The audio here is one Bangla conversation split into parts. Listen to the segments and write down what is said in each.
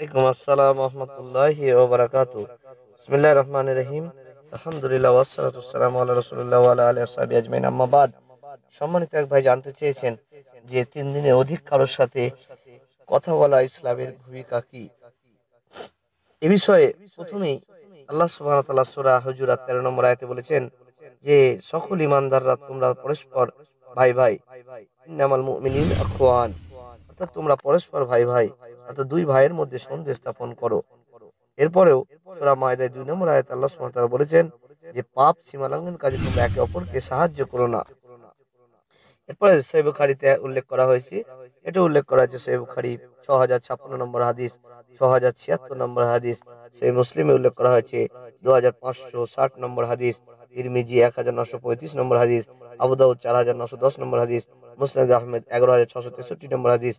আলাইকুম আসসালাম রহমতুল্লাহি ওবরাকাত বিসমিল্লাহির রহমানির রহিম সম্মানিত এক ভাই জানতে চেয়েছেন যে তিন দিনে অধিক কারোর সাথে কথা বলা ইসলামের ভূমিকা কি এ বিষয়ে প্রথমেই আল্লাহ সুবহানাহু নম্বর আয়াতে বলেছেন যে সকল ইমানদাররা তোমরা পরস্পর ভাই ভাই ভাই ভাই অর্থাৎ তোমরা পরস্পর ভাই ভাই অর্থাৎ দুই ভাইয়ের মধ্যে সন্ধে স্থাপন করো এরপরেও সুরা মায়দায় দুই নম্বর আয়াত আল্লাহ সুমাতারা বলেছেন যে পাপ সীমালঙ্ঘন কাজে তোমরা একে অপরকে সাহায্য করো না এরপরে সৈব খারিতে উল্লেখ করা হয়েছে এটা উল্লেখ করা হয়েছে সৈব খারি ছ হাজার ছাপ্পান্ন নম্বর হাদিস ছ হাজার ছিয়াত্তর নম্বর হাদিস সেই মুসলিমে উল্লেখ করা হয়েছে দু হাজার পাঁচশো ষাট নম্বর হাদিস তিরমিজি এক হাজার নশো পঁয়ত্রিশ নম্বর হাদিস আবুদাউ চার হাজার নশো দশ নম্বর হাদিস মুসনাদ আহমেদ এগারো হাজার ছশো তেষট্টি নম্বর হাদিস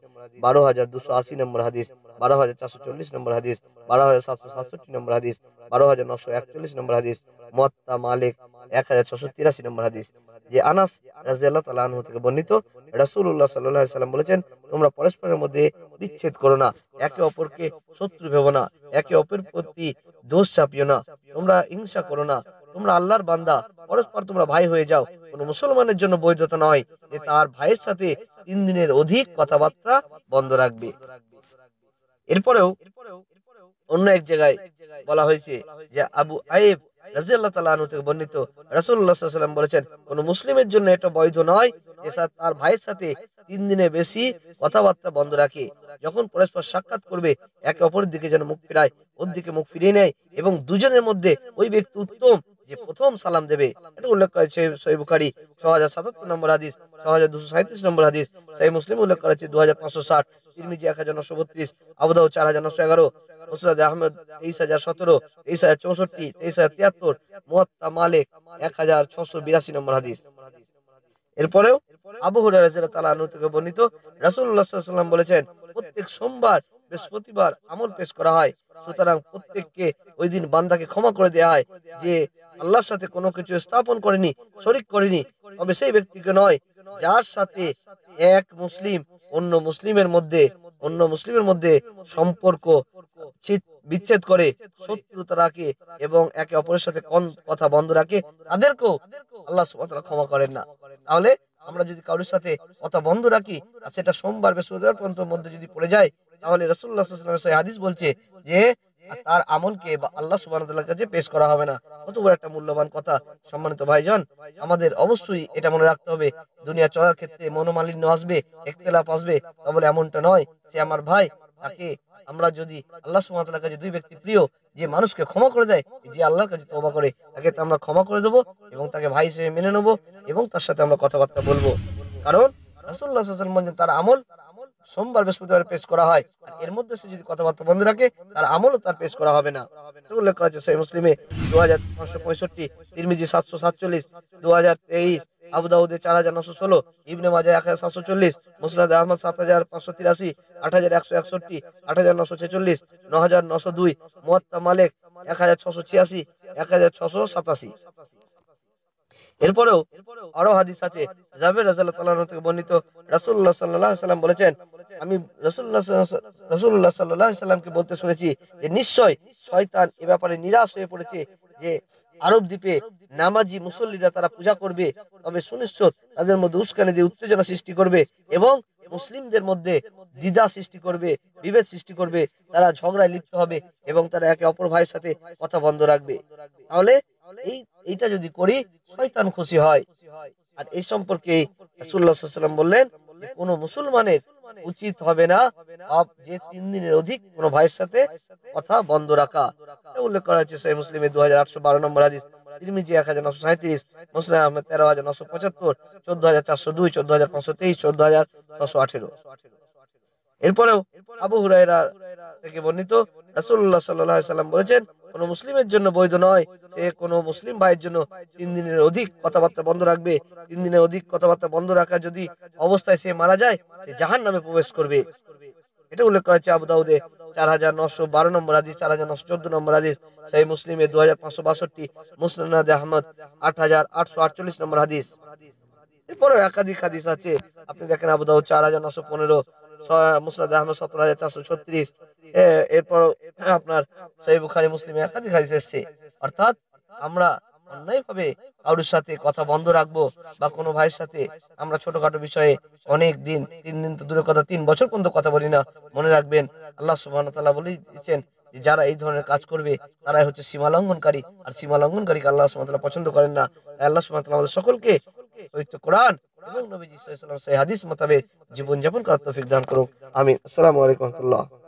বারো হাজার দুশো আশি নম্বর হাদিস বারো হাজার চারশো চল্লিশ নম্বর হাদিস বারো হাজার সাতশো সাতষট্টি নম্বর হাদিস বারো হাজার নশো একচল্লিশ নম্বর হাদিস মত্তা মালিক এক হাজার ছশো তিরাশি নম্বর হাদিস যে আনাস রাজিয়াল্লাহ তালা আনহু থেকে বর্ণিত রাসুল্লাহ সাল্লাহ সাল্লাম বলেছেন তোমরা পরস্পরের মধ্যে বিচ্ছেদ করো না একে অপরকে শত্রু ভেবো না একে অপরের প্রতি দোষ চাপিও না তোমরা হিংসা করো না তোমরা আল্লাহর বান্দা পরস্পর তোমরা ভাই হয়ে যাও কোনো মুসলমানের জন্য বৈধতা নয় যে তার ভাইয়ের সাথে তিন দিনের অধিক কথাবার্তা বন্ধ রাখবে এরপরেও অন্য এক জায়গায় বলা হয়েছে যে আবু আয়েব রাজিয়াল্লাহ তালা আনু থেকে বর্ণিত রাসুল্লাহাম বলেছেন কোন মুসলিমের জন্য এটা বৈধ নয় যে তার ভাইয়ের সাথে তিন দিনে বেশি কথাবার্তা বন্ধ রাখে যখন পরস্পর সাক্ষাৎ করবে একে অপরের দিকে যেন মুখ ফিরায় ওর দিকে মুখ ফিরিয়ে নেয় এবং দুজনের মধ্যে ওই ব্যক্তি উত্তম যে প্রথম সালাম দেবে এটা উল্লেখ করেছে সহি বুখারি ছ হাজার সাতাত্তর নম্বর হাদিস ছ হাজার দুশো সাঁত্রিশ নম্বর হাদিস সেই মুসলিম উল্লেখ করা দু হাজার পাঁচশো ষাট তিরমিজি এক হাজার নশো বত্রিশ আবুদাহ চার হাজার নশো এগারো মুসরাদ আহমেদ তেইশ হাজার সতেরো তেইশ হাজার চৌষট্টি তেইশ হাজার তিয়াত্তর মোহাত্তা মালিক এক হাজার ছশো বিরাশি নম্বর হাদিস এরপরেও আবু হুরাহ থেকে বর্ণিত রাসুল্লাহাম বলেছেন প্রত্যেক সোমবার বৃহস্পতিবার আমল পেশ করা হয় সুতরাং প্রত্যেককে ওই দিন বান্দাকে ক্ষমা করে দেয়া হয় যে আল্লাহর সাথে কোনো কিছু স্থাপন করেনি শরিক করেনি তবে সেই ব্যক্তিকে নয় যার সাথে এক মুসলিম অন্য মুসলিমের মধ্যে অন্য মুসলিমের মধ্যে সম্পর্ক বিচ্ছেদ করে শত্রুতা রাখে এবং একে অপরের সাথে কোন কথা বন্ধ রাখে তাদেরকেও আল্লাহ ক্ষমা করেন না তাহলে আমরা যদি কারোর সাথে কথা বন্ধ রাখি আর সেটা সোমবার বৃহস্পতিবার পর্যন্ত মধ্যে যদি পড়ে যায় তাহলে রসুল্লাহ হাদিস বলছে যে তার আমলকে বা আল্লাহ সুবাহতাল্লার কাছে পেশ করা হবে না কত বড় একটা মূল্যবান কথা সম্মানিত ভাইজন আমাদের অবশ্যই এটা মনে রাখতে হবে দুনিয়া চলার ক্ষেত্রে মনোমালিন্য আসবে একতলাপ আসবে তা বলে এমনটা নয় সে আমার ভাই তাকে আমরা যদি আল্লাহ সুমাতার কাছে দুই ব্যক্তি প্রিয় যে মানুষকে ক্ষমা করে দেয় যে আল্লাহর কাছে তোবা করে তাকে তো আমরা ক্ষমা করে দেবো এবং তাকে ভাই হিসেবে মেনে নেবো এবং তার সাথে আমরা কথাবার্তা বলবো কারণ রাসুল্লাহ তার আমল সোমবার বৃহস্পতিবার পেশ করা হয় আর এর মধ্যে সে যদি কথাবার্তা বন্ধ রাখে তার আমলও তার পেশ করা হবে না উল্লেখ করা হয়েছে সেই মুসলিমে দু হাজার পাঁচশো পঁয়ষট্টি তিরমিজি সাতশো সাতচল্লিশ দু হাজার তেইশ আবুদাউদে চার হাজার নশো ষোলো ইবনে মাজা এক হাজার সাতশো চল্লিশ মুসনাদ আহমদ সাত হাজার পাঁচশো তিরাশি আট হাজার একশো একষট্টি আট হাজার নশো ছেচল্লিশ ন হাজার নশো দুই মোয়াত্তা মালিক এক হাজার ছশো ছিয়াশি এক হাজার ছশো সাতাশি এরপরেও আরো হাদিস আছে জাভের রাজাল্লাহ থেকে বর্ণিত রাসুল্লাহ সাল্লাহ সাল্লাম বলেছেন আমি রসুল্লাহ রসুল্লাহ সাল্লাহ সাল্লামকে বলতে শুনেছি যে নিশ্চয় শয়তান এ ব্যাপারে নিরাশ হয়ে পড়েছে যে আরব দ্বীপে নামাজি মুসল্লিরা তারা পূজা করবে তবে সুনিশ্চিত তাদের মধ্যে উস্কানি দিয়ে উত্তেজনা সৃষ্টি করবে এবং মুসলিমদের মধ্যে দ্বিধা সৃষ্টি করবে বিভেদ সৃষ্টি করবে তারা ঝগড়ায় লিপ্ত হবে এবং তারা একে অপর ভাইয়ের সাথে কথা বন্ধ রাখবে তাহলে এই এটা যদি করি শয়তান খুশি হয় আর এই সম্পর্কে রাসুল্লাহাম বললেন কোন মুসলমানের উচিত হবে না যে তিন দিনের অধিক কোন ভাইয়ের সাথে কথা বন্ধ রাখা উল্লেখ করা হয়েছে সেই মুসলিমে দু হাজার আটশো বারো নম্বর হাদিস তিরমিজি এক হাজার নশো সাঁত্রিশ মুসলিম আহমেদ তেরো হাজার নশো পঁচাত্তর চোদ্দ হাজার চারশো দুই চোদ্দ হাজার পাঁচশো তেইশ চোদ্দ হাজার ছশো আঠেরো এরপরেও আবু হুরাইরা থেকে বর্ণিত রাসুল্লাহ সাল্লাম বলেছেন কোনো মুসলিমের জন্য বৈধ নয় সে কোনো মুসলিম ভাইয়ের জন্য তিন দিনের অধিক কথাবার্তা বন্ধ রাখবে তিন দিনের অধিক কথাবার্তা বন্ধ রাখা যদি অবস্থায় সে মারা যায় সে জাহান নামে প্রবেশ করবে এটা উল্লেখ করা হচ্ছে আবুদাউদে চার হাজার নশো বারো নম্বর আদিস চার হাজার নশো চোদ্দ নম্বর আদিস সেই মুসলিমে দু হাজার পাঁচশো বাষট্টি মুসলিম আহমদ আট হাজার আটশো আটচল্লিশ নম্বর হাদিস এরপরেও একাধিক হাদিস আছে আপনি দেখেন আবুদাউদ চার হাজার নশো পনেরো মুসলাদ আহমদ সতেরো হাজার চারশো ছত্রিশ এরপর আপনার সেই বুখারি মুসলিম একাধিক হাদিস এসছে অর্থাৎ আমরা অন্যায় ভাবে কারোর সাথে কথা বন্ধ রাখবো বা কোনো ভাইয়ের সাথে আমরা ছোটখাটো বিষয়ে অনেক দিন তিন দিন তো দূরের কথা তিন বছর পর্যন্ত কথা বলি না মনে রাখবেন আল্লাহ সুবাহ বলেই বলে দিচ্ছেন যারা এই ধরনের কাজ করবে তারাই হচ্ছে সীমা লঙ্ঘনকারী আর সীমা লঙ্ঘনকারীকে আল্লাহ সুমাতাল্লাহ পছন্দ করেন না আল্লাহ সুমাতাল্লাহ আমাদের সকলকে পবিত্র কোরআন এবং নবীজি সাল্লাম সেই হাদিস মোতাবেক জীবনযাপন করার তৌফিক দান করুক আমি আসসালামু আলাইকুম রহমতুল্লাহ